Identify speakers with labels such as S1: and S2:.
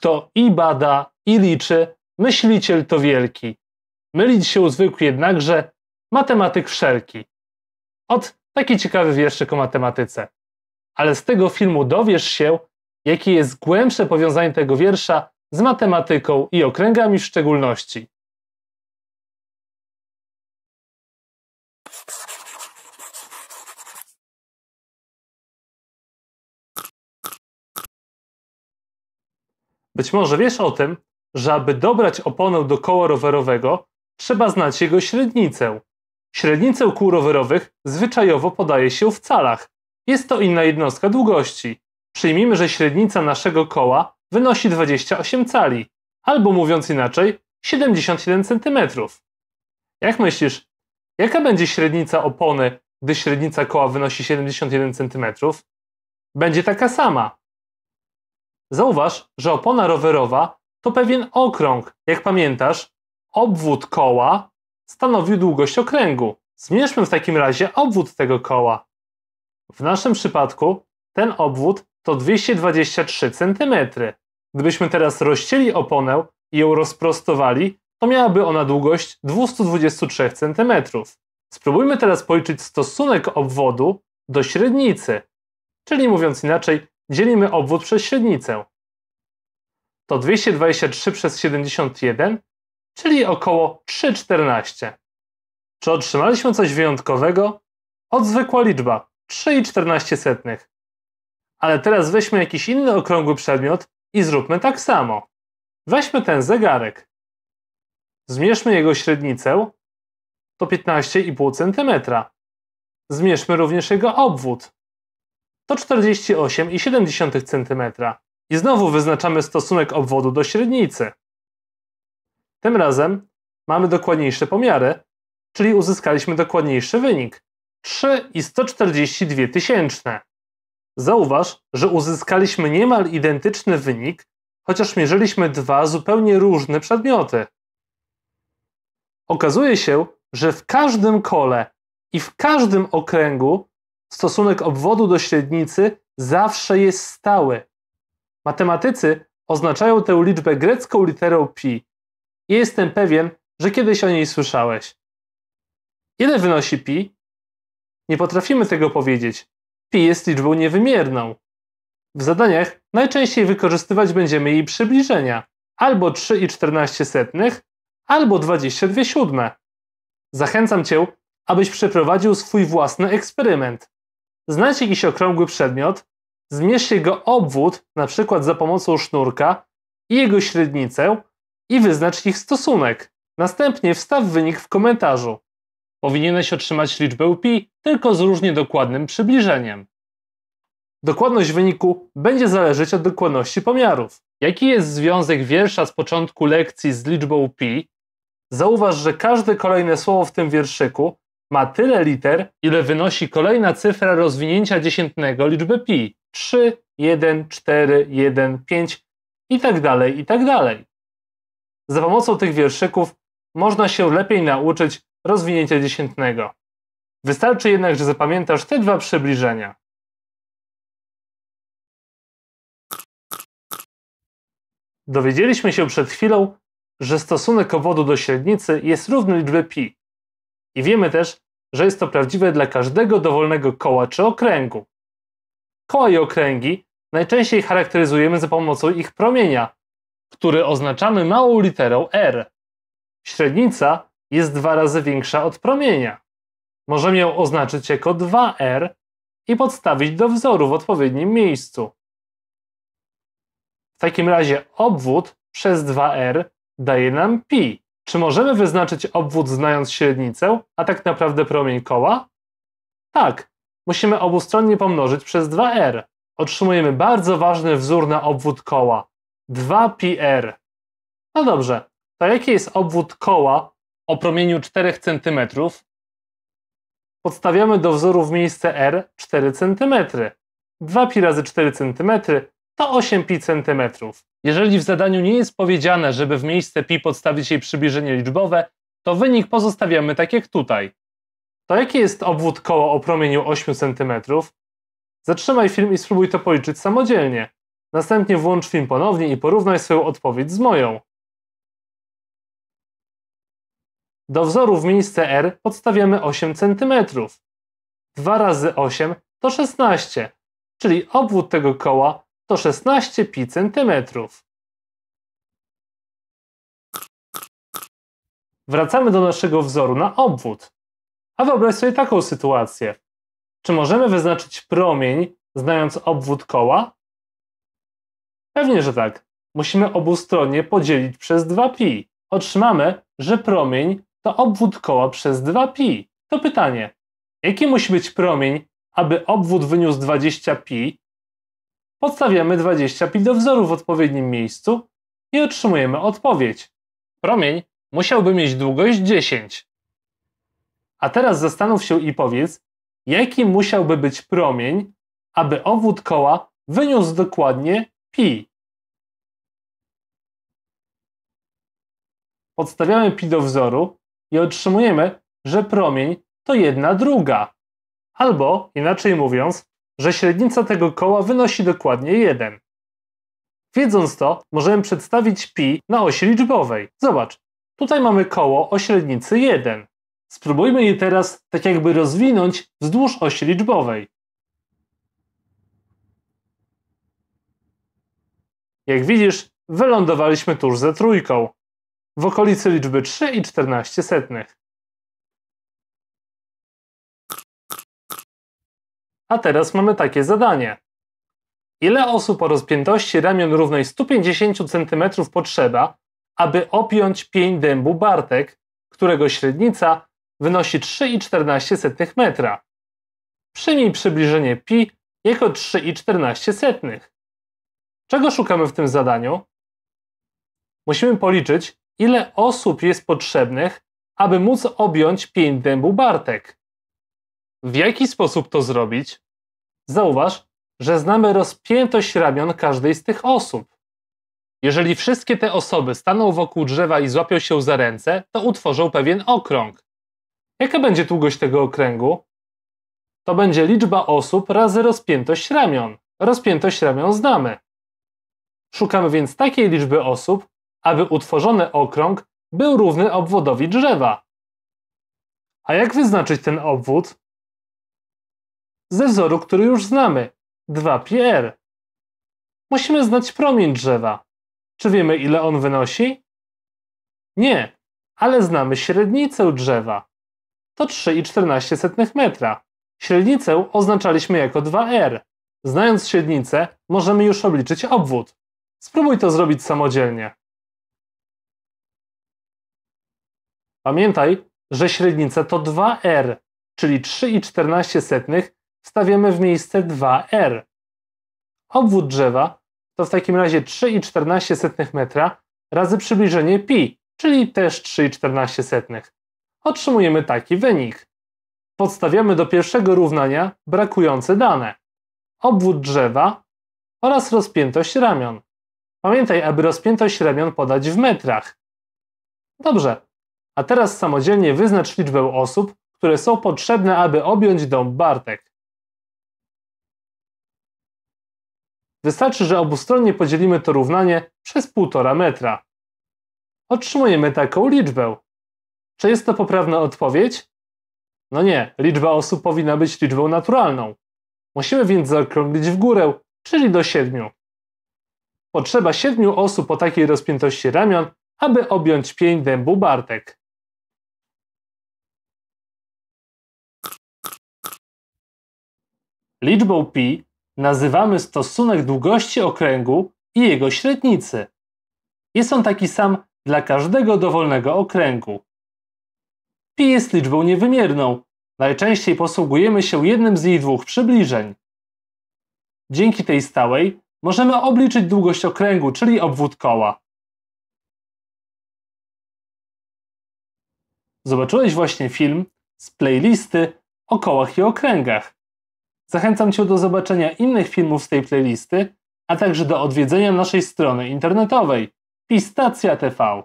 S1: kto i bada, i liczy, myśliciel to wielki. Mylić się uzwykł jednakże, matematyk wszelki. Od taki ciekawy wierszyk o matematyce. Ale z tego filmu dowiesz się, jakie jest głębsze powiązanie tego wiersza z matematyką i okręgami w szczególności. Być może wiesz o tym, że aby dobrać oponę do koła rowerowego, trzeba znać jego średnicę. Średnicę kół rowerowych zwyczajowo podaje się w calach. Jest to inna jednostka długości. Przyjmijmy, że średnica naszego koła wynosi 28 cali, albo mówiąc inaczej, 71 cm. Jak myślisz, jaka będzie średnica opony, gdy średnica koła wynosi 71 cm? Będzie taka sama, Zauważ, że opona rowerowa to pewien okrąg. Jak pamiętasz, obwód koła stanowił długość okręgu. Zmierzmy w takim razie obwód tego koła. W naszym przypadku ten obwód to 223 cm. Gdybyśmy teraz rozcięli oponę i ją rozprostowali, to miałaby ona długość 223 cm. Spróbujmy teraz policzyć stosunek obwodu do średnicy, czyli mówiąc inaczej, dzielimy obwód przez średnicę. To 223 przez 71, czyli około 3,14. Czy otrzymaliśmy coś wyjątkowego? Odzwykła liczba 3,14. Ale teraz weźmy jakiś inny okrągły przedmiot i zróbmy tak samo. Weźmy ten zegarek. Zmierzmy jego średnicę, to 15,5 cm. Zmierzmy również jego obwód, to 48,7 cm. I znowu wyznaczamy stosunek obwodu do średnicy. Tym razem mamy dokładniejsze pomiary, czyli uzyskaliśmy dokładniejszy wynik 3,142 tysięczne. Zauważ, że uzyskaliśmy niemal identyczny wynik, chociaż mierzyliśmy dwa zupełnie różne przedmioty. Okazuje się, że w każdym kole i w każdym okręgu stosunek obwodu do średnicy zawsze jest stały. Matematycy oznaczają tę liczbę grecką literą pi. I jestem pewien, że kiedyś o niej słyszałeś. Ile wynosi pi? Nie potrafimy tego powiedzieć. Pi jest liczbą niewymierną. W zadaniach najczęściej wykorzystywać będziemy jej przybliżenia albo 3,14, i setnych, albo 22,7. siódme. Zachęcam Cię, abyś przeprowadził swój własny eksperyment. Znajdź jakiś okrągły przedmiot, zmierzcie jego obwód, na przykład za pomocą sznurka i jego średnicę i wyznacz ich stosunek. Następnie wstaw wynik w komentarzu. Powinieneś otrzymać liczbę pi tylko z różnie dokładnym przybliżeniem. Dokładność wyniku będzie zależeć od dokładności pomiarów. Jaki jest związek wiersza z początku lekcji z liczbą pi? Zauważ, że każde kolejne słowo w tym wierszyku ma tyle liter, ile wynosi kolejna cyfra rozwinięcia dziesiętnego liczby pi. 3, 1, 4, 1, 5 i tak dalej, i tak dalej. Za pomocą tych wierszyków można się lepiej nauczyć rozwinięcia dziesiętnego. Wystarczy jednak, że zapamiętasz te dwa
S2: przybliżenia.
S1: Dowiedzieliśmy się przed chwilą, że stosunek obwodu do średnicy jest równy liczbie pi. I wiemy też, że jest to prawdziwe dla każdego dowolnego koła czy okręgu. Koła i okręgi najczęściej charakteryzujemy za pomocą ich promienia, który oznaczamy małą literą R. Średnica jest dwa razy większa od promienia. Możemy ją oznaczyć jako 2R i podstawić do wzoru w odpowiednim miejscu. W takim razie obwód przez 2R daje nam pi. Czy możemy wyznaczyć obwód znając średnicę, a tak naprawdę promień koła? Tak, musimy obustronnie pomnożyć przez 2r. Otrzymujemy bardzo ważny wzór na obwód koła 2πr. No dobrze, to jaki jest obwód koła o promieniu 4 cm? Podstawiamy do wzoru w miejsce r 4 cm. 2π razy 4 cm to 8π cm. Jeżeli w zadaniu nie jest powiedziane, żeby w miejsce pi podstawić jej przybliżenie liczbowe, to wynik pozostawiamy tak jak tutaj. To jaki jest obwód koła o promieniu 8 cm? Zatrzymaj film i spróbuj to policzyć samodzielnie. Następnie włącz film ponownie i porównaj swoją odpowiedź z moją. Do wzoru w miejsce R podstawiamy 8 cm. 2 razy 8 to 16, czyli obwód tego koła to 16 pi centymetrów. Wracamy do naszego wzoru na obwód. A wyobraź sobie taką sytuację. Czy możemy wyznaczyć promień, znając obwód koła? Pewnie, że tak. Musimy obustronnie podzielić przez 2pi. Otrzymamy, że promień to obwód koła przez 2pi. To pytanie, jaki musi być promień, aby obwód wyniósł 20pi, Podstawiamy 20 pi do wzoru w odpowiednim miejscu i otrzymujemy odpowiedź. Promień musiałby mieć długość 10. A teraz zastanów się i powiedz, jaki musiałby być promień, aby obwód koła wyniósł dokładnie pi.
S2: Podstawiamy pi do wzoru
S1: i otrzymujemy, że promień to jedna druga. Albo, inaczej mówiąc, że średnica tego koła wynosi dokładnie 1. Wiedząc to, możemy przedstawić pi na osi liczbowej. Zobacz, tutaj mamy koło o średnicy 1. Spróbujmy je teraz tak jakby rozwinąć wzdłuż osi liczbowej. Jak widzisz, wylądowaliśmy tuż za trójką, w okolicy liczby 3 i 14 setnych. A teraz mamy takie zadanie. Ile osób o rozpiętości ramion równej 150 cm potrzeba, aby opiąć pień dębu Bartek, którego średnica wynosi 3,14 metra? Przyjmij przybliżenie pi jako 3,14. Czego szukamy w tym zadaniu? Musimy policzyć, ile osób jest potrzebnych, aby móc objąć pień dębu Bartek. W jaki sposób to zrobić? Zauważ, że znamy rozpiętość ramion każdej z tych osób. Jeżeli wszystkie te osoby staną wokół drzewa i złapią się za ręce, to utworzą pewien okrąg. Jaka będzie długość tego okręgu? To będzie liczba osób razy rozpiętość ramion. Rozpiętość ramion znamy. Szukamy więc takiej liczby osób, aby utworzony okrąg był równy obwodowi drzewa. A jak wyznaczyć ten obwód? ze wzoru, który już znamy 2 πr Musimy znać promień drzewa. Czy wiemy, ile on wynosi? Nie, ale znamy średnicę drzewa. To 3,14 metra. Średnicę oznaczaliśmy jako 2R. Znając średnicę, możemy już obliczyć obwód. Spróbuj to zrobić samodzielnie. Pamiętaj, że średnica to 2R, czyli 3,14 stawiamy w miejsce 2R. Obwód drzewa to w takim razie 3,14 metra razy przybliżenie pi, czyli też 3,14. Otrzymujemy taki wynik. Podstawiamy do pierwszego równania brakujące dane. Obwód drzewa oraz rozpiętość ramion. Pamiętaj, aby rozpiętość ramion podać w metrach. Dobrze, a teraz samodzielnie wyznacz liczbę osób, które są potrzebne, aby objąć dom Bartek. Wystarczy, że obustronnie podzielimy to równanie przez 1,5 metra. Otrzymujemy taką liczbę. Czy jest to poprawna odpowiedź? No nie, liczba osób powinna być liczbą naturalną. Musimy więc zaokrąglić w górę, czyli do 7. Potrzeba 7 osób o takiej rozpiętości ramion, aby objąć pień dębu Bartek. Liczbą pi nazywamy stosunek długości okręgu i jego średnicy. Jest on taki sam dla każdego dowolnego okręgu. Pi jest liczbą niewymierną. Najczęściej posługujemy się jednym z jej dwóch przybliżeń. Dzięki tej stałej możemy obliczyć długość okręgu, czyli
S2: obwód koła.
S1: Zobaczyłeś właśnie film z playlisty o kołach i okręgach. Zachęcam Cię do zobaczenia innych filmów z tej playlisty, a także do odwiedzenia naszej strony internetowej pistacja.tv.